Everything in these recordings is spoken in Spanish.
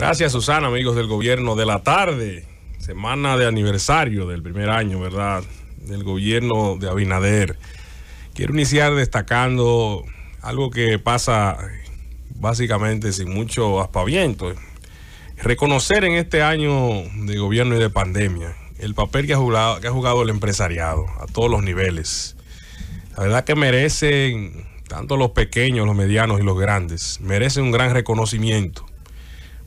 Gracias, Susana, amigos del gobierno de la tarde. Semana de aniversario del primer año, ¿verdad? Del gobierno de Abinader. Quiero iniciar destacando algo que pasa básicamente sin mucho aspaviento. Reconocer en este año de gobierno y de pandemia el papel que ha jugado, que ha jugado el empresariado a todos los niveles. La verdad que merecen, tanto los pequeños, los medianos y los grandes, merecen un gran reconocimiento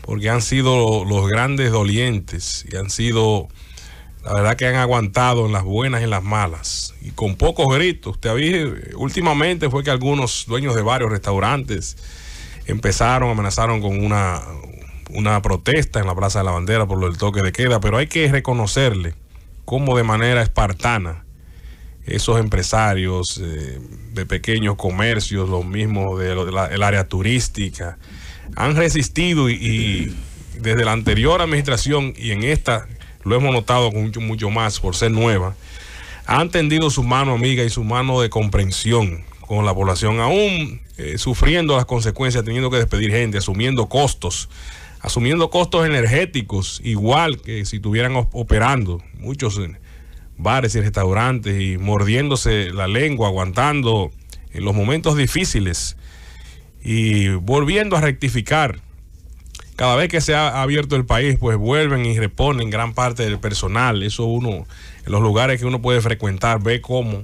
porque han sido los grandes dolientes y han sido, la verdad que han aguantado en las buenas y en las malas, y con pocos gritos. Te había, últimamente fue que algunos dueños de varios restaurantes empezaron, amenazaron con una, una protesta en la Plaza de la Bandera por lo del toque de queda, pero hay que reconocerle ...como de manera espartana esos empresarios eh, de pequeños comercios, los mismos del área turística, han resistido y, desde la anterior administración y en esta lo hemos notado mucho, mucho más por ser nueva, han tendido su mano amiga y su mano de comprensión con la población, aún eh, sufriendo las consecuencias, teniendo que despedir gente, asumiendo costos, asumiendo costos energéticos, igual que si estuvieran operando muchos eh, bares y restaurantes y mordiéndose la lengua, aguantando en los momentos difíciles y volviendo a rectificar. Cada vez que se ha abierto el país, pues vuelven y reponen gran parte del personal. Eso uno, en los lugares que uno puede frecuentar, ve cómo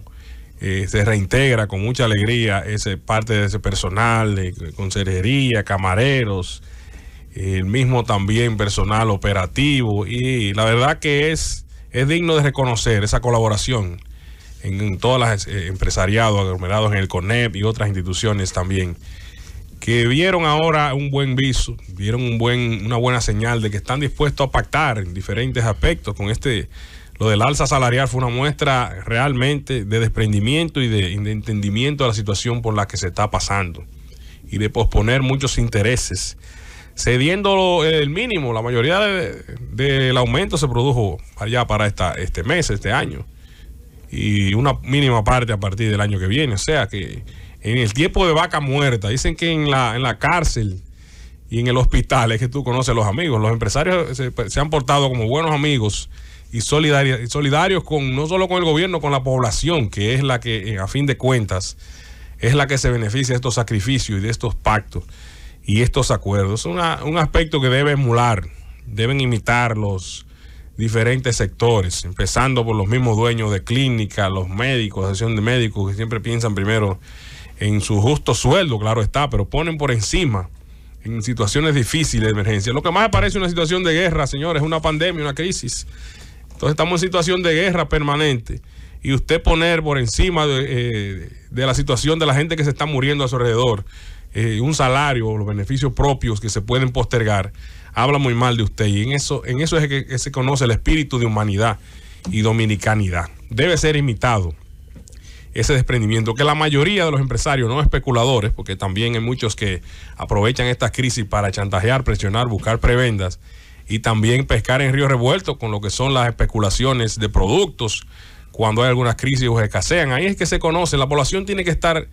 eh, se reintegra con mucha alegría ese, parte de ese personal, de conserjería, camareros, el mismo también personal operativo. Y la verdad que es, es digno de reconocer esa colaboración en, todas las eh, empresariados, aglomerados en el CONEP y otras instituciones también que vieron ahora un buen viso, vieron un buen, una buena señal de que están dispuestos a pactar en diferentes aspectos con este. Lo del alza salarial fue una muestra realmente de desprendimiento y de, entendimiento de la situación por la que se está pasando y de posponer muchos intereses. Cediendo el mínimo, la mayoría del aumento se produjo allá para esta, este mes, este año, y una mínima parte a partir del año que viene. O sea que en el tiempo de vaca muerta. Dicen que en la, en la cárcel y en el hospital es que tú conoces a los amigos. Los empresarios se, han portado como buenos amigos y, solidarios con no solo con el gobierno, con la población, que es la que, a fin de cuentas, es la que se beneficia de estos sacrificios y de estos pactos y estos acuerdos. Es un aspecto que debe emular, deben imitar los diferentes sectores, empezando por los mismos dueños de clínica, los médicos, la asociación de médicos, que siempre piensan primero en su justo sueldo, claro está, pero ponen por encima en situaciones difíciles de emergencia. Lo que más aparece es una situación de guerra, señores, es una pandemia, una crisis. Entonces estamos en situación de guerra permanente y usted poner por encima de, eh, la situación de la gente que se está muriendo a su alrededor eh, un salario o los beneficios propios que se pueden postergar, habla muy mal de usted y en eso, en eso es que se conoce el espíritu de humanidad y dominicanidad. Debe ser imitado ese desprendimiento, que la mayoría de los empresarios, no especuladores, porque también hay muchos que aprovechan esta crisis para chantajear, presionar, buscar prebendas y también pescar en río revuelto con lo que son las especulaciones de productos cuando hay algunas crisis o escasean. Ahí es que se conoce, la población tiene que estar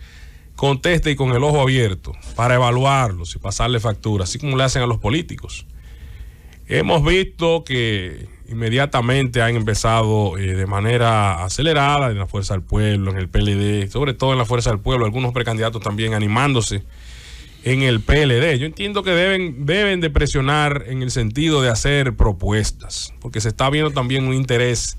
contesta y con el ojo abierto para evaluarlos y pasarle facturas, así como le hacen a los políticos. Hemos visto que inmediatamente han empezado eh, de manera acelerada en la Fuerza del Pueblo, en el PLD, sobre todo en la Fuerza del Pueblo, algunos precandidatos también animándose en el PLD. Yo entiendo que deben, deben de presionar en el sentido de hacer propuestas, porque se está viendo también un interés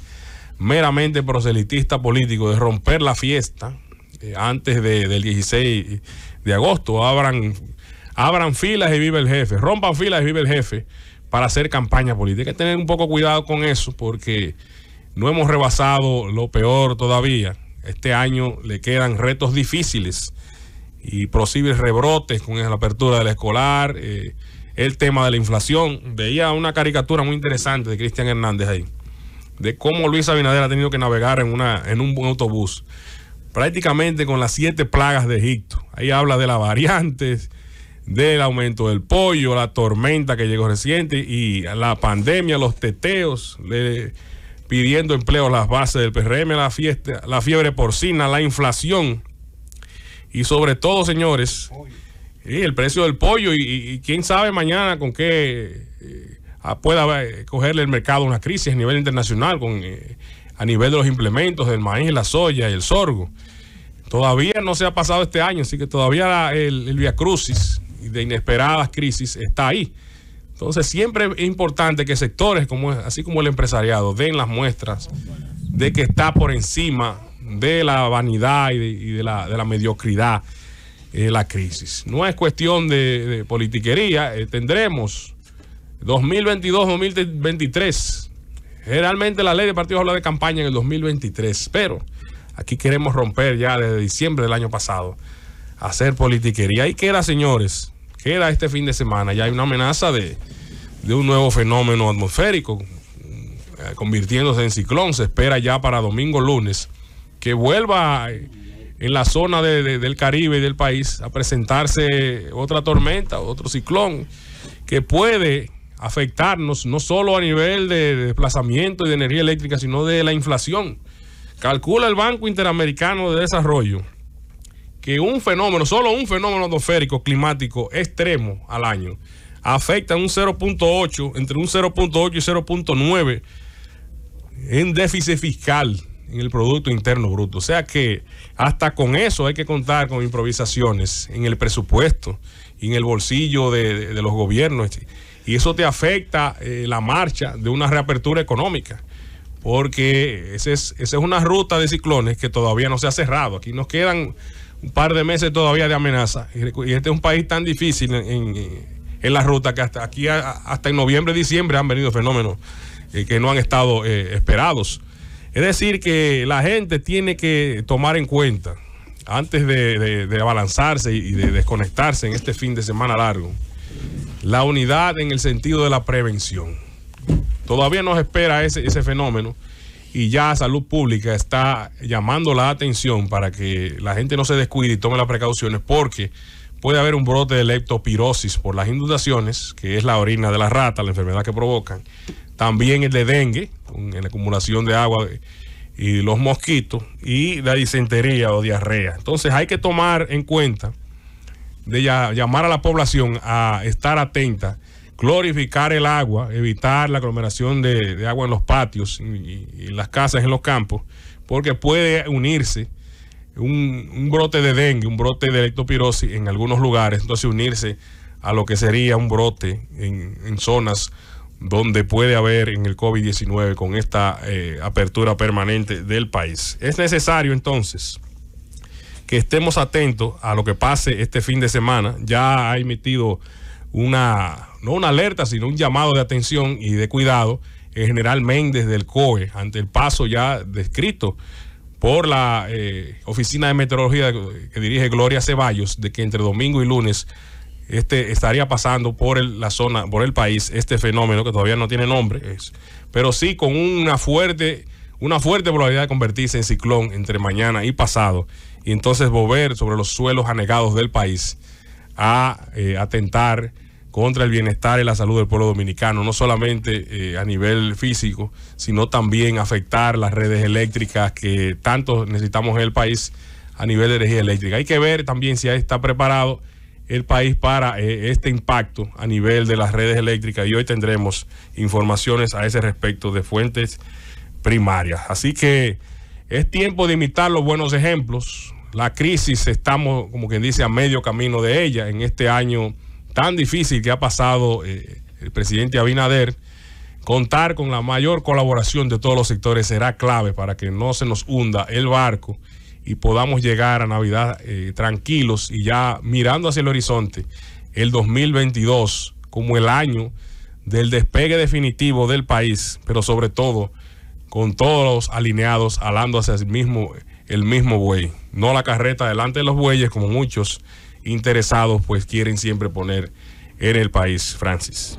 meramente proselitista político de romper la fiesta eh, antes del 16 de agosto. Abran, abran filas y vive el jefe, rompan filas y vive el jefe para hacer campaña política. Hay que tener un poco cuidado con eso porque no hemos rebasado lo peor todavía. Este año le quedan retos difíciles y posibles rebrotes con la apertura del escolar, eh, el tema de la inflación. Veía una caricatura muy interesante de Cristian Hernández ahí, de cómo Luis Abinader ha tenido que navegar en, una, en un autobús, prácticamente con las siete plagas de Egipto. Ahí habla de las variantes, del aumento del pollo, la tormenta que llegó reciente y la pandemia, los teteos, pidiendo empleo a las bases del PRM, la, fiesta, la fiebre porcina, la inflación y sobre todo, señores, el precio del pollo y, quién sabe mañana con qué eh, pueda eh, cogerle el mercado una crisis a nivel internacional, con, eh, a nivel de los implementos, del maíz, la soya y el sorgo. Todavía no se ha pasado este año, así que todavía el, el Via Crucis de inesperadas crisis está ahí. Entonces siempre es importante que sectores como así como el empresariado den las muestras de que está por encima de la vanidad y de, la, mediocridad eh, la crisis. No es cuestión de, politiquería, eh, tendremos 2022-2023. Generalmente la ley de partidos habla de campaña en el 2023, pero aquí queremos romper ya desde diciembre del año pasado, hacer politiquería. Ahí queda, señores, Queda este fin de semana, ya hay una amenaza de, un nuevo fenómeno atmosférico, eh, convirtiéndose en ciclón. Se espera ya para domingo, lunes, que vuelva eh, en la zona del Caribe y del país a presentarse otra tormenta, otro ciclón, que puede afectarnos no solo a nivel de desplazamiento y de energía eléctrica, sino de la inflación. Calcula el Banco Interamericano de Desarrollo que un fenómeno, solo un fenómeno atmosférico climático extremo al año, afecta un 0.8, entre un 0.8 y 0.9 en déficit fiscal en el Producto Interno Bruto. O sea que hasta con eso hay que contar con improvisaciones en el presupuesto y en el bolsillo de, los gobiernos. Y eso te afecta eh, la marcha de una reapertura económica, porque esa es, esa es una ruta de ciclones que todavía no se ha cerrado. Aquí nos quedan un par de meses todavía de amenaza. Y este es un país tan difícil en, la ruta que hasta aquí, hasta en noviembre, diciembre han venido fenómenos eh, que no han estado eh, esperados. Es decir, que la gente tiene que tomar en cuenta, antes de, abalanzarse y de desconectarse en este fin de semana largo, la unidad en el sentido de la prevención. Todavía nos espera ese, ese fenómeno y ya Salud Pública está llamando la atención para que la gente no se descuide y tome las precauciones porque puede haber un brote de leptopirosis por las inundaciones, que es la orina de la rata, la enfermedad que provocan. También el de dengue, con la acumulación de agua y los mosquitos, y la disentería o diarrea. Entonces hay que tomar en cuenta de llamar a la población a estar atenta Glorificar el agua, evitar la aglomeración de, agua en los patios y, las casas en los campos, porque puede unirse un, brote de dengue, un brote de electopirosis en algunos lugares, entonces unirse a lo que sería un brote en, en zonas donde puede haber en el COVID-19 con esta eh, apertura permanente del país. Es necesario entonces que estemos atentos a lo que pase este fin de semana. Ya ha emitido una, no una alerta, sino un llamado de atención y de cuidado el eh, general Méndez del COE ante el paso ya descrito por la eh, Oficina de Meteorología que dirige Gloria Ceballos de que entre domingo y lunes este estaría pasando por el, la zona, por el país, este fenómeno que todavía no tiene nombre, es, pero sí con una fuerte, una fuerte probabilidad de convertirse en ciclón entre mañana y pasado, y entonces volver sobre los suelos anegados del país a eh, atentar contra el bienestar y la salud del pueblo dominicano, no solamente eh, a nivel físico, sino también afectar las redes eléctricas que tanto necesitamos en el país a nivel de energía eléctrica. Hay que ver también si está preparado el país para eh, este impacto a nivel de las redes eléctricas y hoy tendremos informaciones a ese respecto de fuentes primarias. Así que es tiempo de imitar los buenos ejemplos, la crisis estamos, como quien dice, a medio camino de ella en este año tan difícil que ha pasado eh, el presidente Abinader. Contar con la mayor colaboración de todos los sectores será clave para que no se nos hunda el barco y podamos llegar a Navidad eh, tranquilos y ya mirando hacia el horizonte el 2022 como el año del despegue definitivo del país, pero sobre todo con todos los alineados, hablando hacia el mismo el mismo buey, no la carreta delante de los bueyes, como muchos interesados pues quieren siempre poner en el país, Francis.